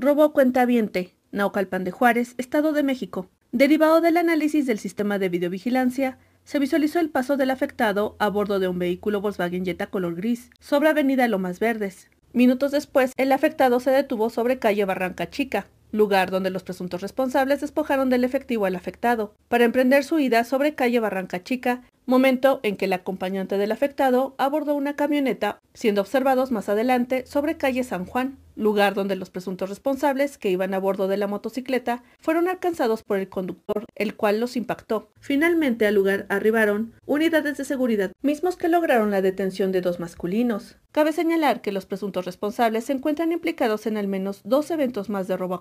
Robo cuentaviente, Naucalpan de Juárez, Estado de México. Derivado del análisis del sistema de videovigilancia, se visualizó el paso del afectado a bordo de un vehículo Volkswagen Jetta color gris sobre Avenida Lomas Verdes. Minutos después, el afectado se detuvo sobre calle Barranca Chica, lugar donde los presuntos responsables despojaron del efectivo al afectado, para emprender su ida sobre calle Barranca Chica, momento en que el acompañante del afectado abordó una camioneta, siendo observados más adelante sobre calle San Juan, lugar donde los presuntos responsables que iban a bordo de la motocicleta fueron alcanzados por el conductor, el cual los impactó. Finalmente al lugar arribaron unidades de seguridad, mismos que lograron la detención de dos masculinos. Cabe señalar que los presuntos responsables se encuentran implicados en al menos dos eventos más de robo